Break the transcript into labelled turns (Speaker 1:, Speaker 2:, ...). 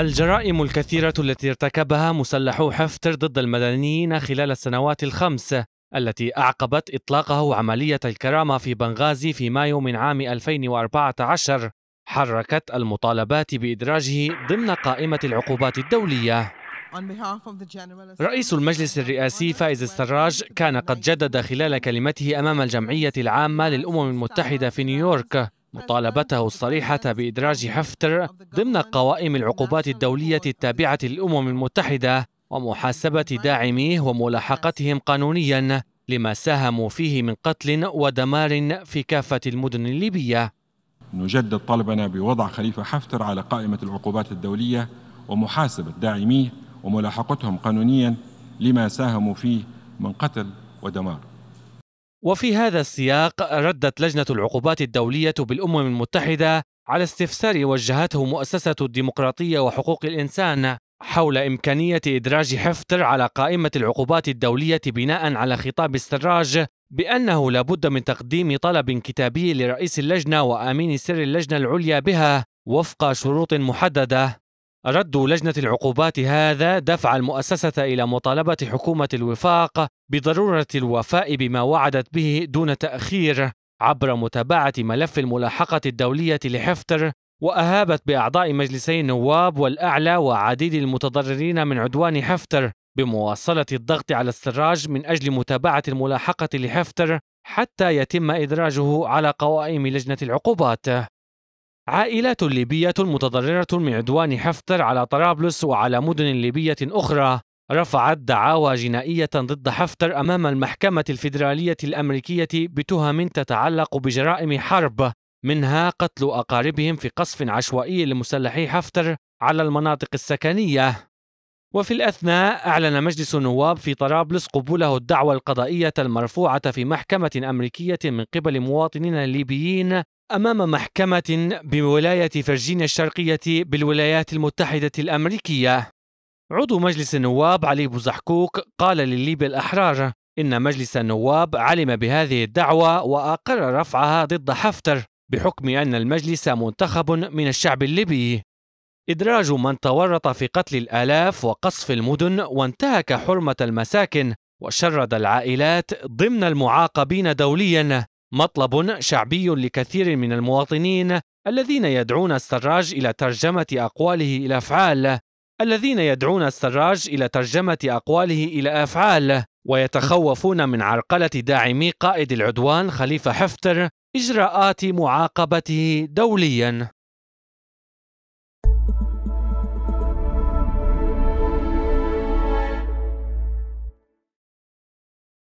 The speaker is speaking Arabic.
Speaker 1: الجرائم الكثيرة التي ارتكبها مسلحو حفتر ضد المدنيين خلال السنوات الخمس التي أعقبت إطلاقه عملية الكرامة في بنغازي في مايو من عام 2014 حركت المطالبات بإدراجه ضمن قائمة العقوبات الدولية رئيس المجلس الرئاسي فائز السراج كان قد جدد خلال كلمته أمام الجمعية العامة للأمم المتحدة في نيويورك مطالبته الصريحة بإدراج حفتر ضمن قوائم العقوبات الدولية التابعة للأمم المتحدة ومحاسبة داعميه وملاحقتهم قانونيا لما ساهموا فيه من قتل ودمار في كافة المدن الليبية
Speaker 2: نجدد طلبنا بوضع خليفة حفتر على قائمة العقوبات الدولية ومحاسبة داعميه وملاحقتهم قانونيا لما ساهموا فيه من قتل ودمار
Speaker 1: وفي هذا السياق ردت لجنة العقوبات الدولية بالأمم المتحدة على استفسار وجهته مؤسسة الديمقراطية وحقوق الإنسان حول إمكانية إدراج حفتر على قائمة العقوبات الدولية بناء على خطاب السراج بأنه لابد من تقديم طلب كتابي لرئيس اللجنة وأمين سر اللجنة العليا بها وفق شروط محددة رد لجنة العقوبات هذا دفع المؤسسة إلى مطالبة حكومة الوفاق بضرورة الوفاء بما وعدت به دون تأخير عبر متابعة ملف الملاحقة الدولية لحفتر وأهابت بأعضاء مجلسي النواب والأعلى وعديد المتضررين من عدوان حفتر بمواصلة الضغط على السراج من أجل متابعة الملاحقة لحفتر حتى يتم إدراجه على قوائم لجنة العقوبات عائلات ليبية متضررة من عدوان حفتر على طرابلس وعلى مدن ليبية أخرى رفعت دعاوى جنائية ضد حفتر أمام المحكمة الفيدرالية الأمريكية بتهم تتعلق بجرائم حرب منها قتل أقاربهم في قصف عشوائي لمسلحي حفتر على المناطق السكنية وفي الأثناء أعلن مجلس النواب في طرابلس قبوله الدعوى القضائية المرفوعة في محكمة أمريكية من قبل مواطنين ليبيين أمام محكمة بولاية فرجينيا الشرقية بالولايات المتحدة الأمريكية عضو مجلس النواب علي بوزحكوك قال لليبي الأحرار إن مجلس النواب علم بهذه الدعوة وأقر رفعها ضد حفتر بحكم أن المجلس منتخب من الشعب الليبي إدراج من تورط في قتل الآلاف وقصف المدن وانتهك حرمة المساكن وشرد العائلات ضمن المعاقبين دوليا مطلب شعبي لكثير من المواطنين الذين يدعون السراج إلى ترجمة أقواله إلى أفعال الذين يدعون السراج إلى ترجمة أقواله إلى أفعال ويتخوفون من عرقلة داعمي قائد العدوان خليفة حفتر إجراءات معاقبته دوليا